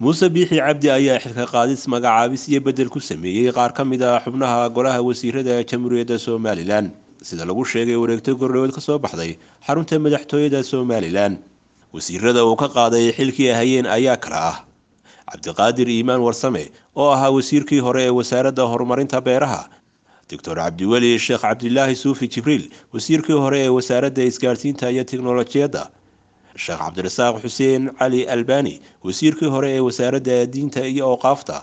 muuse biixi cabdi ayaa xilka qaadis magacaabis iyo beddel ku sameeyey qaar ka mid ah xubnaha golaha wasiirada jamhuuriyadda somalilan sida lagu sheegay wareegto gordhoweed ka soo baxday xarunta madaxtooyada somalilan wasiirada uu ka qaaday xilkii ahayeen ayaa kala ah cabdiqaadir iimaan warsame oo ahaa wasiirkii hore ee wasaaradda horumarinta beeraha doctor cabdiweli sheekh cabdilaahi suufi jibriil wasiirkii hore ee wasaaradda isgaadhsiinta iyo tiknolojiyadda sheekh cabdirasaaq xuseen cali albani wasiirkii hore ee wasaaradda diinta iyo ooqaafta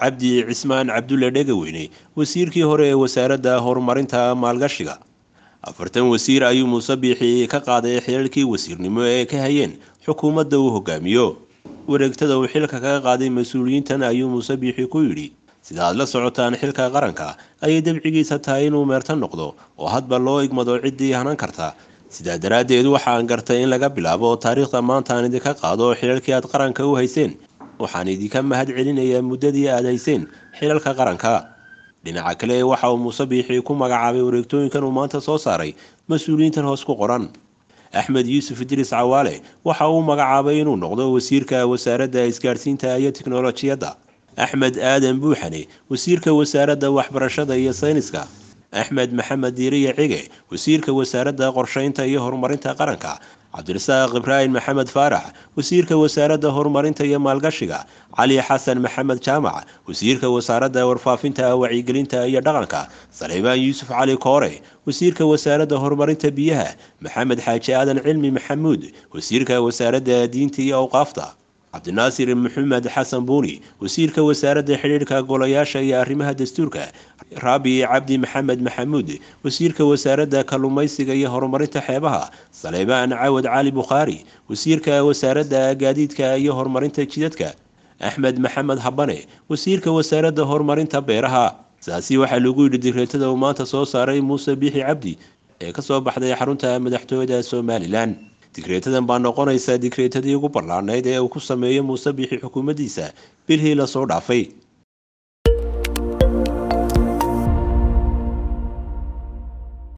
cabdi cismaan cabdulle dhegaweyne wasiirkii hore ee wasaaradda horumarinta maalgashiga afartan wasiir ayuu muuse biixi ka qaaday xilalkii wasiirnimo ee ka hayeen xukuumadda uu hogaamiyo wareegtada uu xilka kaga qaaday mas-uuliyiintan ayuu muuse biixi ku yidhi sida aad la socotaan xilka qaranka ayay dabcigiisa tahay inuu meerto noqdo oo hadba loo igmado ciddii hanan karta sidaa daraaddeed waxaan gartay in laga bilaabo oo taariikhda maanta idinka qaado oo xilalkii aad qaranka u hayseen waxaan idinka mahad celinayaa muddadii aad hayseen xilalka qaranka dhinaca kale waxa uu muuse biixii ku magacaabay wareegtooyinkan uu maanta soo saaray mas-uuliyiintan hoos ku qoran axmed yuusuf idriis cawaale waxa uu magacaabay inuu noqdo wasiirka wasaaradda isgaadhsiinta iyo tiknolojiyadda axmed aadan buuxane wasiirka wasaaradda waxbarashada iyo sayniska axmed maxamed diiriye cige wasiirka wasaaradda qorsheynta iyo horumarinta qaranka cabdirasaaq ibraahin maxamed faarax wasiirka wasaaradda horumarinta iyo maalgashiga cali xasan maxamed jaamac wasiirka wasaaradda warfaafinta wacyigelinta iyo dhaqanka saleybaan yuusuf cali koore wasiirka wasaaradda horumarinta biyaha maxamed xaaji aadan cilmi maxamuud wasiirka wasaaradda diinta iyo awqaafta cabdinaasir maxamed xasan buuni wasiirka wasaaradda xidhiidhka golayaasha iyo arrimaha dastuurka raabiye cabdi maxamed maxamuud wasiirka wasaaradda kalluumaysiga iyo horumarinta xeebaha saleybaan cawad cali bukhaari wasiirka wasaaradda gaadiidka iyo horumarinta jidadka axmed maxamed habane wasiirka wasaaradda horumarinta beeraha saasi waxaa lagu yidhi digreetada uu maanta soo saaray muuse biixi cabdi ee kasoo baxday xarunta madaxtooyada somalilan digreetadan baa noqonaysaa digreetadii ugu ballaanayd ee uu ku sameeyo muuse biixi xukuumaddiisa bilhii lasoo dhaafay